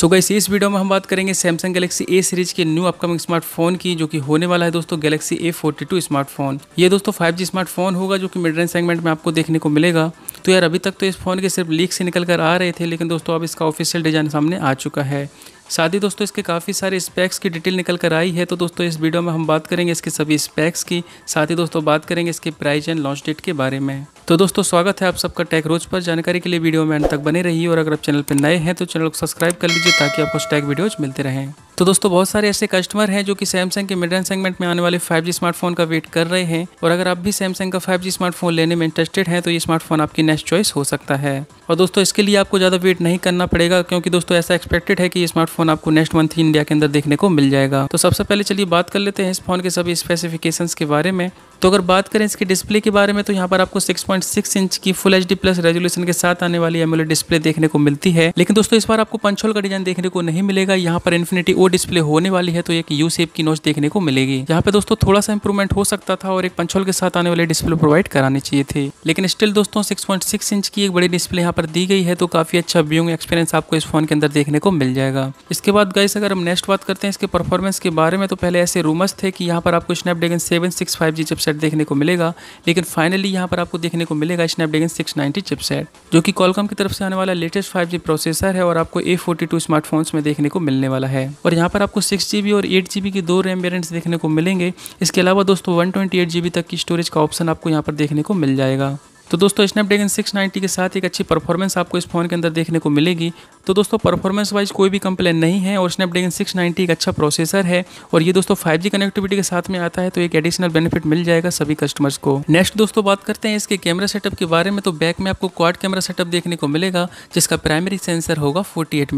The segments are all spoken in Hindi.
सो so गाइस इस वीडियो में हम बात करेंगे सैमसंग गैलेक्सी ए सीरीज के न्यू अपकमिंग स्मार्टफोन की जो कि होने वाला है दोस्तों Galaxy A forty two smartphone ये दोस्तों फाइव जी स्मार्टफोन होगा जो कि मिड रेंज सेगमेंट में आपको देखने को मिलेगा तो यार अभी तक तो इस फोन के सिर्फ लीक से निकल कर आ रहे थे लेकिन दोस्तों अब इसका ऑफिशियल डिजाइन सामने आ चुका है साथ ही दोस्तों इसके काफ़ी सारे स्पेक्स की डिटेल निकल कर आई है तो दोस्तों इस वीडियो में हम बात करेंगे इसके सभी स्पेक्स की साथ ही दोस्तों बात करेंगे इसके प्राइस एंड लॉन्च डेट के बारे में तो दोस्तों स्वागत है आप सबका टैक रोज पर जानकारी के लिए वीडियो में अंत तक बने रहिए और अगर आप चैनल पर नए हैं तो चैनल को सब्सक्राइब कर लीजिए ताकि आपको टैक वीडियोज मिलते रहें तो दोस्तों बहुत सारे ऐसे कस्टमर हैं जो कि सैमसंग के मिडन सेगमेंट में आने वाले 5G स्मार्टफोन का वेट कर रहे हैं और अगर आप भी सैमसंग का 5G स्मार्टफोन लेने में इंटरेस्टेड हैं तो ये स्मार्टफोन आपकी नेक्स्ट चॉइस हो सकता है और दोस्तों इसके लिए आपको ज़्यादा वेट नहीं करना पड़ेगा क्योंकि दोस्तों ऐसा एक्सपेक्टेड है कि ये स्मार्टफोन फ़ोन आपको नेक्स्ट मंथ ही इंडिया के अंदर देखने को मिल जाएगा तो सबसे पहले चलिए बात कर लेते हैं इस फ़ोन के सभी स्पेसिफिकेशन के बारे में तो अगर बात करें इसके डिस्प्ले के बारे में तो यहाँ पर आपको 6.6 इंच की फुल एच प्लस रेजोल्यूशन के साथ आने वाली एमोलेड डिस्प्ले देखने को मिलती है लेकिन दोस्तों इस बार आपको पंचोल का डिजाइन देखने को नहीं मिलेगा यहाँ पर इन्फिनिटी ओ डिस्प्ले होने वाली है तो एक यू सेप की नोच देखने को मिलेगी यहाँ पे दोस्तों थोड़ा सा इंप्रूवमेंट हो सकता था और एक पंचोल के साथ आने वाले डिस्प्ले प्रोवाइड करानी चाहिए थे लेकिन स्टिल दोस्तों सिक्स इंच की एक बड़ी डिस्प्ले यहाँ पर दी गई है तो काफी अच्छा व्यूंग एक्सपीरियंस आपको इस फोन के अंदर देखने को मिल जाएगा इसके बाद गाइस अगर हम नेक्स्ट बात करते हैं इसके परफॉर्मेंस के बारे में तो पहले ऐसे रूमर्स थे कि यहाँ पर आपको Snapdragon seven six five G chipset देखने को मिलेगा लेकिन फाइनली यहाँ पर आपको देखने को मिलेगा स्नैपड्रैगन सिक्स नाइन्टी चिपसेट जो कि कॉलकॉम की तरफ से आने वाला लेटेस्ट फाइव जी प्रोसेसर है और आपको ए फोर्टी टू स्मार्टफोन्स में देखने को मिलने वाला है और यहाँ पर आपको सिक्स जी बी और एट जी बी की दो रैम वेरियंट्स देखने को मिलेंगे इसके अलावा दोस्तों one twenty eight G B तक की स्टोरेज का ऑप्शन आपको यहाँ पर देखने को मिल जाएगा तो दोस्तों स्नैपड्रैगन 690 के साथ एक अच्छी परफॉर्मेंस आपको इस फ़ोन के अंदर देखने को मिलेगी तो दोस्तों परफॉर्मेंस वाइज कोई भी कंप्लेन नहीं है और स्नैपड्रैगन सिक्स एक अच्छा प्रोसेसर है और ये दोस्तों फाइव कनेक्टिविटी के साथ में आता है तो एक एडिशनल बेनिफिट मिल जाएगा सभी कस्टमर्स को नेक्स्ट दोस्तों बात करते हैं इसके कैमरा सेटअप के बारे में तो बैक में आपको क्वाड कैमरा सेटअप देखने को मिलेगा जिसका प्राइमरी सेंसर होगा फोर्टी एट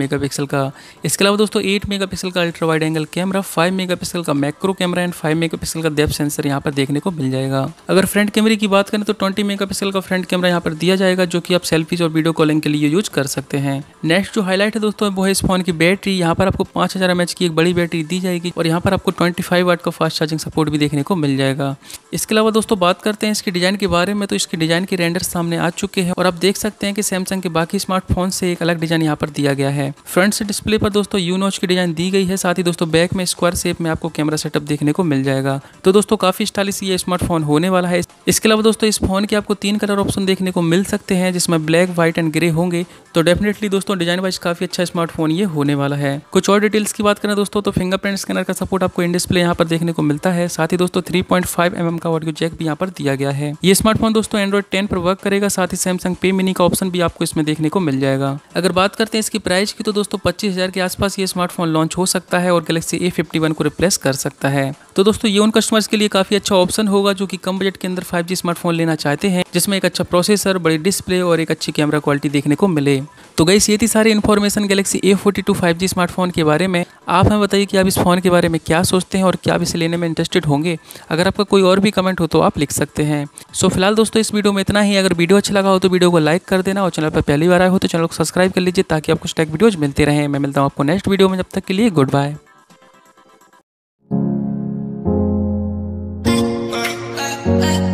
का इसके अलावा दोस्तों एट मेगा का ultra wide angle camera five mega का macro camera and mega pixel का डेप्थ सेंसर यहाँ पर देखने को मिल जाएगा अगर फ्रंट कैमरे की बात करें तो ट्वेंटी मेगा का फ्रंट कैमरा यहाँ पर दिया जाएगा जो कि आप सेल्फीज और वीडियो कॉलिंग के लिए यूज कर सकते हैं नेक्स्ट जो हाईलाइट है दोस्तों वो है इस फोन की बैटरी यहाँ पर आपको पाँच हज़ार की एक बड़ी बैटरी दी जाएगी और यहाँ पर आपको ट्वेंटी फाइव वाट का फास्ट चार्जिंग सपोर्ट भी देखने को मिल जाएगा इसके अलावा दोस्तों बात करते हैं इसके डिज़ाइन के बारे में तो इसके डिज़ाइन के रेंडर सामने आ चुके हैं और आप देख सकते हैं कि सैमसंग के बाकी स्मार्टफोन से एक अलग डिज़ाइन यहाँ पर दिया गया है फ्रंट से डिस्प्ले पर दोस्तों यूनोच की डिज़ाइन दी गई है साथ ही दोस्तों बैक में स्क्वायर शेप में आपको कैमरा सेटअप देखने को मिल जाएगा तो दोस्तों काफ़ी स्टाइलिश ये स्मार्टफोन होने वाला है इसके अलावा दोस्तों इस फोन के आपको तीन कलर ऑप्शन देखने को मिल सकते हैं जिसमें ब्लैक व्हाइट एंड ग्रे होंगे तो डेफिनेटली दोस्तों डिज़ाइन वाइज काफी अच्छा स्मार्टफोन ये होने वाला है कुछ और डिटेल्स की बात करें दोस्तों तो फिंगरप्रिंट स्कैनर का सपोर्ट आपको इन डिस्प्ले यहाँ पर देखने को मिलता है साथ ही दोस्तों थ्री पॉइंट mm का ऑडियो जैक भी यहाँ पर दिया गया है ये स्मार्टफोन दोस्तों एंड्रॉइड टेन पर वर्क करेगा साथ ही सैमसंग पे मिनी का ऑप्शन भी आपको इसमें देखने को मिल जाएगा अगर बात करते हैं इसकी प्राइस की तो दोस्तों पच्चीस हजार के आसपास ये स्मार्टफोन लॉन्च हो सकता है और गैलेक्सी ए फिफ्टी वन को रिप्लेस कर सकता है तो दोस्तों ये उन कस्टमर्स के लिए काफी अच्छा ऑप्शन होगा जो कि कम बजट के अंदर 5G स्मार्टफोन लेना चाहते हैं जिसमें एक अच्छा प्रोसेसर बड़ी डिस्प्ले और एक अच्छी कैमरा क्वालिटी देखने को मिले तो गई ये थी सारी information Galaxy A forty two five G smartphone के बारे में आप हमें बताइए कि आप इस फ़ोन के बारे में क्या सोचते हैं और क्या आप इसे लेने में इंटरेस्टेड होंगे अगर आपका कोई और भी कमेंट हो तो आप लिख सकते हैं सो so, फिलहाल दोस्तों इस वीडियो में इतना ही अगर वीडियो अच्छा लगा हो तो वीडियो को लाइक कर देना और चैनल पर पहली बार आए हो तो चैनल को सब्सक्राइब कर लीजिए ताकि आपको स्टैक वीडियोज़ मिलते रहे मैं मिलता हूँ आपको नेक्स्ट वीडियो में जब तक के लिए गुड बाय Hey.